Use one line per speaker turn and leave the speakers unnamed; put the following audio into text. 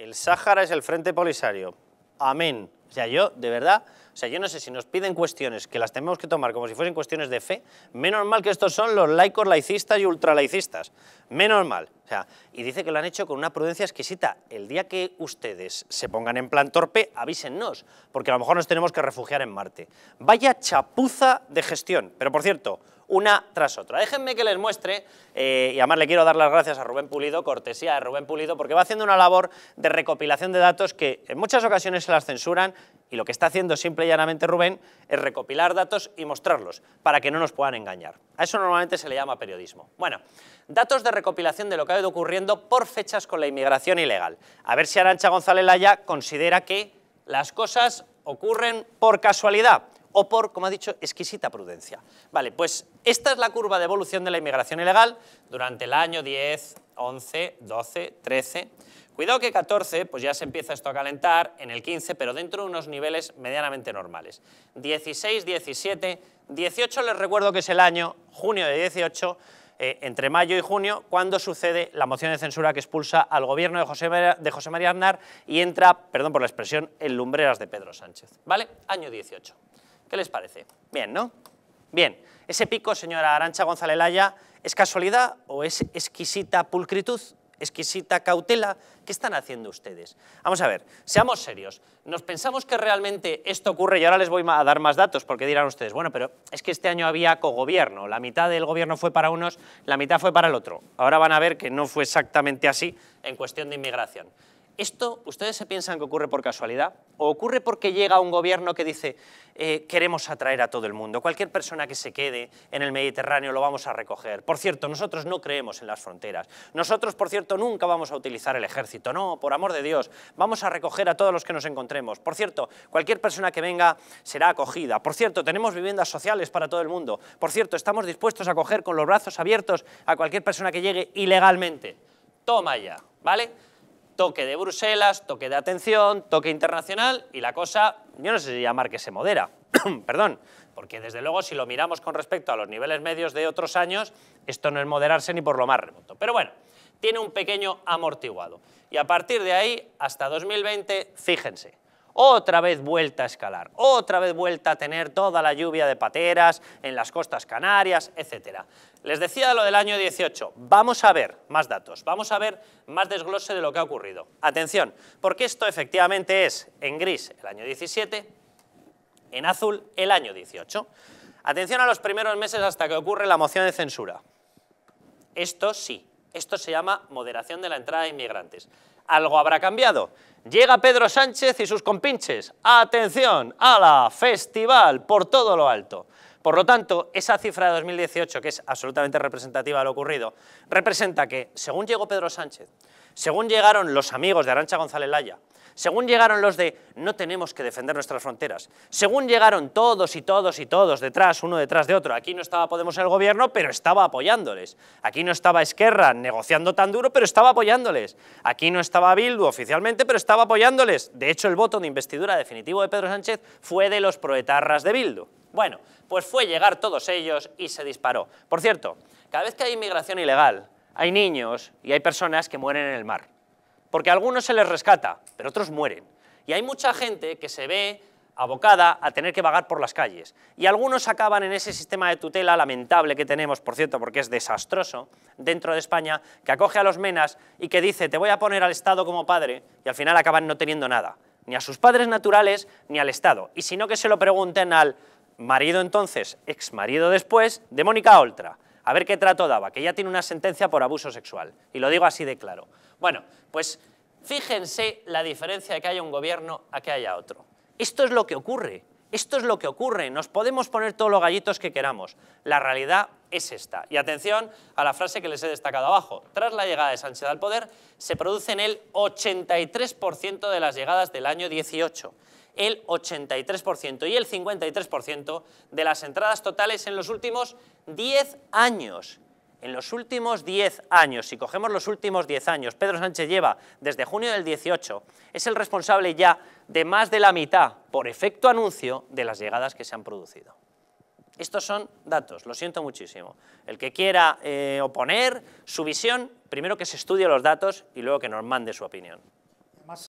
el Sáhara es el Frente Polisario. Amén. O sea, yo, de verdad, o sea, yo no sé si nos piden cuestiones que las tenemos que tomar como si fuesen cuestiones de fe, menos mal que estos son los laicos laicistas y ultralaicistas. Menos mal. O sea, y dice que lo han hecho con una prudencia exquisita. El día que ustedes se pongan en plan torpe, avísennos, porque a lo mejor nos tenemos que refugiar en Marte. Vaya chapuza de gestión. Pero por cierto, una tras otra. Déjenme que les muestre, eh, y además le quiero dar las gracias a Rubén Pulido, cortesía de Rubén Pulido, porque va haciendo una labor de recopilación de datos que en muchas ocasiones se las censuran y lo que está haciendo simple y llanamente Rubén es recopilar datos y mostrarlos para que no nos puedan engañar. A eso normalmente se le llama periodismo. Bueno, datos de recopilación de lo que ha ido ocurriendo por fechas con la inmigración ilegal. A ver si Arancha González Laya considera que las cosas ocurren por casualidad o por, como ha dicho, exquisita prudencia. Vale, pues esta es la curva de evolución de la inmigración ilegal durante el año 10, 11, 12, 13. Cuidado que 14, pues ya se empieza esto a calentar en el 15, pero dentro de unos niveles medianamente normales. 16, 17, 18 les recuerdo que es el año, junio de 18, eh, entre mayo y junio, cuando sucede la moción de censura que expulsa al gobierno de José, de José María Aznar y entra, perdón por la expresión, en lumbreras de Pedro Sánchez. ¿Vale? Año 18. ¿Qué les parece? Bien, ¿no? Bien, ese pico, señora Arancha González Laya, ¿es casualidad o es exquisita pulcritud? exquisita cautela, ¿qué están haciendo ustedes? Vamos a ver, seamos serios. ¿Nos pensamos que realmente esto ocurre? Y ahora les voy a dar más datos, porque dirán ustedes, bueno, pero es que este año había cogobierno, la mitad del gobierno fue para unos, la mitad fue para el otro. Ahora van a ver que no fue exactamente así en cuestión de inmigración. ¿Esto ustedes se piensan que ocurre por casualidad? ¿O ocurre porque llega un gobierno que dice eh, queremos atraer a todo el mundo? Cualquier persona que se quede en el Mediterráneo lo vamos a recoger. Por cierto, nosotros no creemos en las fronteras. Nosotros, por cierto, nunca vamos a utilizar el ejército. No, por amor de Dios, vamos a recoger a todos los que nos encontremos. Por cierto, cualquier persona que venga será acogida. Por cierto, tenemos viviendas sociales para todo el mundo. Por cierto, estamos dispuestos a acoger con los brazos abiertos a cualquier persona que llegue ilegalmente. Toma ya, ¿vale? toque de Bruselas, toque de atención, toque internacional y la cosa, yo no sé si llamar que se modera, perdón, porque desde luego si lo miramos con respecto a los niveles medios de otros años, esto no es moderarse ni por lo más remoto. Pero bueno, tiene un pequeño amortiguado. Y a partir de ahí, hasta 2020, fíjense, otra vez vuelta a escalar, otra vez vuelta a tener toda la lluvia de pateras en las costas canarias, etc. Les decía lo del año 18, vamos a ver más datos, vamos a ver más desglose de lo que ha ocurrido. Atención, porque esto efectivamente es en gris el año 17, en azul el año 18. Atención a los primeros meses hasta que ocurre la moción de censura. Esto sí, esto se llama moderación de la entrada de inmigrantes. Algo habrá cambiado. Llega Pedro Sánchez y sus compinches. ¡Atención! la ¡Festival! Por todo lo alto. Por lo tanto, esa cifra de 2018, que es absolutamente representativa de lo ocurrido, representa que, según llegó Pedro Sánchez, según llegaron los amigos de Arancha González Laya, según llegaron los de no tenemos que defender nuestras fronteras, según llegaron todos y todos y todos detrás, uno detrás de otro, aquí no estaba Podemos el gobierno, pero estaba apoyándoles. Aquí no estaba Esquerra negociando tan duro, pero estaba apoyándoles. Aquí no estaba Bildu oficialmente, pero estaba apoyándoles. De hecho, el voto de investidura definitivo de Pedro Sánchez fue de los proetarras de Bildu. Bueno, pues fue llegar todos ellos y se disparó. Por cierto, cada vez que hay inmigración ilegal, hay niños y hay personas que mueren en el mar porque algunos se les rescata, pero otros mueren. Y hay mucha gente que se ve abocada a tener que vagar por las calles. Y algunos acaban en ese sistema de tutela lamentable que tenemos, por cierto, porque es desastroso, dentro de España, que acoge a los menas y que dice, te voy a poner al Estado como padre, y al final acaban no teniendo nada, ni a sus padres naturales, ni al Estado. Y sino que se lo pregunten al marido entonces, ex marido después, de Mónica Oltra, a ver qué trato daba, que ya tiene una sentencia por abuso sexual. Y lo digo así de claro. Bueno, pues fíjense la diferencia de que haya un gobierno a que haya otro. Esto es lo que ocurre, esto es lo que ocurre, nos podemos poner todos los gallitos que queramos, la realidad es esta. Y atención a la frase que les he destacado abajo. Tras la llegada de Sánchez al poder, se producen el 83% de las llegadas del año 18 el 83% y el 53% de las entradas totales en los últimos 10 años. En los últimos 10 años, si cogemos los últimos 10 años, Pedro Sánchez lleva desde junio del 18, es el responsable ya de más de la mitad, por efecto anuncio, de las llegadas que se han producido. Estos son datos, lo siento muchísimo. El que quiera eh, oponer su visión, primero que se estudie los datos y luego que nos mande su opinión.